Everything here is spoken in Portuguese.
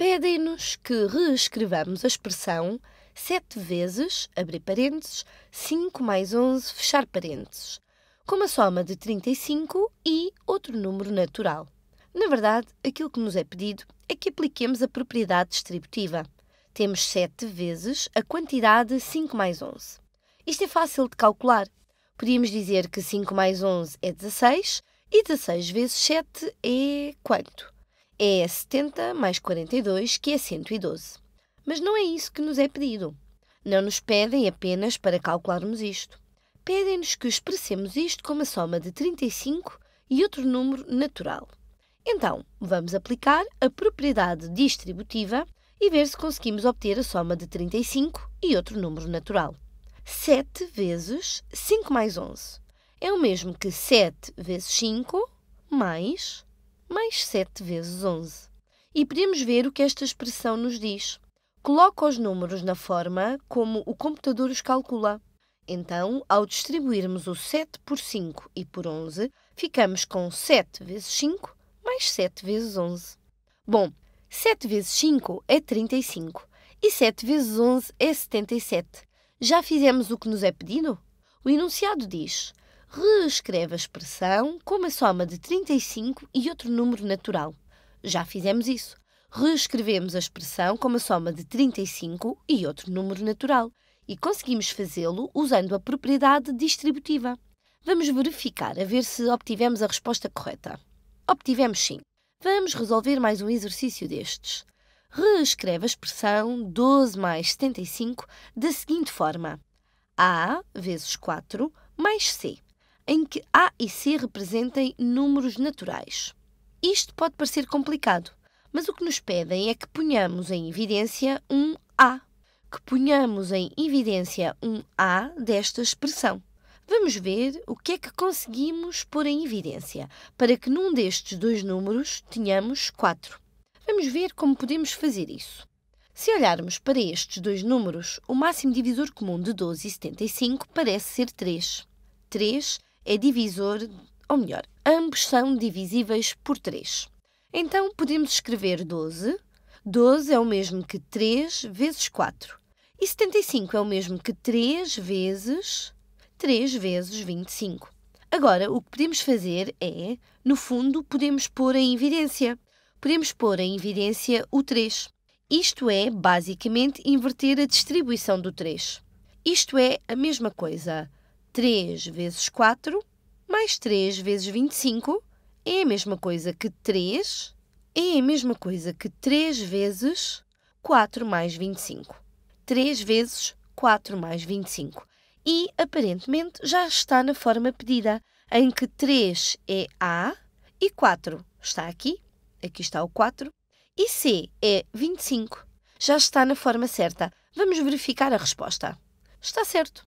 pedem-nos que reescrevamos a expressão 7 vezes, abrir parênteses, 5 mais 11, fechar parênteses, com uma soma de 35 e outro número natural. Na verdade, aquilo que nos é pedido é que apliquemos a propriedade distributiva. Temos 7 vezes a quantidade 5 mais 11. Isto é fácil de calcular. Podíamos dizer que 5 mais 11 é 16 e 16 vezes 7 é quanto? é 70 mais 42, que é 112. Mas não é isso que nos é pedido. Não nos pedem apenas para calcularmos isto. Pedem-nos que expressemos isto como a soma de 35 e outro número natural. Então, vamos aplicar a propriedade distributiva e ver se conseguimos obter a soma de 35 e outro número natural. 7 vezes 5 mais 11 é o mesmo que 7 vezes 5 mais mais 7 vezes 11. E podemos ver o que esta expressão nos diz. Coloca os números na forma como o computador os calcula. Então, ao distribuirmos o 7 por 5 e por 11, ficamos com 7 vezes 5 mais 7 vezes 11. Bom, 7 vezes 5 é 35 e 7 vezes 11 é 77. Já fizemos o que nos é pedido? O enunciado diz: reescreve a expressão como a soma de 35 e outro número natural. Já fizemos isso. Reescrevemos a expressão como a soma de 35 e outro número natural e conseguimos fazê-lo usando a propriedade distributiva. Vamos verificar a ver se obtivemos a resposta correta. Obtivemos sim. Vamos resolver mais um exercício destes. Reescreve a expressão 12 mais 75 da seguinte forma: A vezes 4 mais C em que A e C representem números naturais. Isto pode parecer complicado, mas o que nos pedem é que ponhamos em evidência um A, que ponhamos em evidência um A desta expressão. Vamos ver o que é que conseguimos pôr em evidência para que num destes dois números tenhamos 4. Vamos ver como podemos fazer isso. Se olharmos para estes dois números, o máximo divisor comum de 12 e 75 parece ser 3. 3 é divisor, ou melhor, ambos são divisíveis por 3. Então podemos escrever 12. 12 é o mesmo que 3 vezes 4. E 75 é o mesmo que 3 vezes 3 vezes 25. Agora, o que podemos fazer é, no fundo, podemos pôr em evidência. Podemos pôr em evidência o 3. Isto é, basicamente, inverter a distribuição do 3. Isto é a mesma coisa. 3 vezes 4 mais 3 vezes 25 é a mesma coisa que 3, é a mesma coisa que 3 vezes 4 mais 25. 3 vezes 4 mais 25. E, aparentemente, já está na forma pedida, em que 3 é A e 4 está aqui, aqui está o 4, e C é 25. Já está na forma certa. Vamos verificar a resposta. Está certo.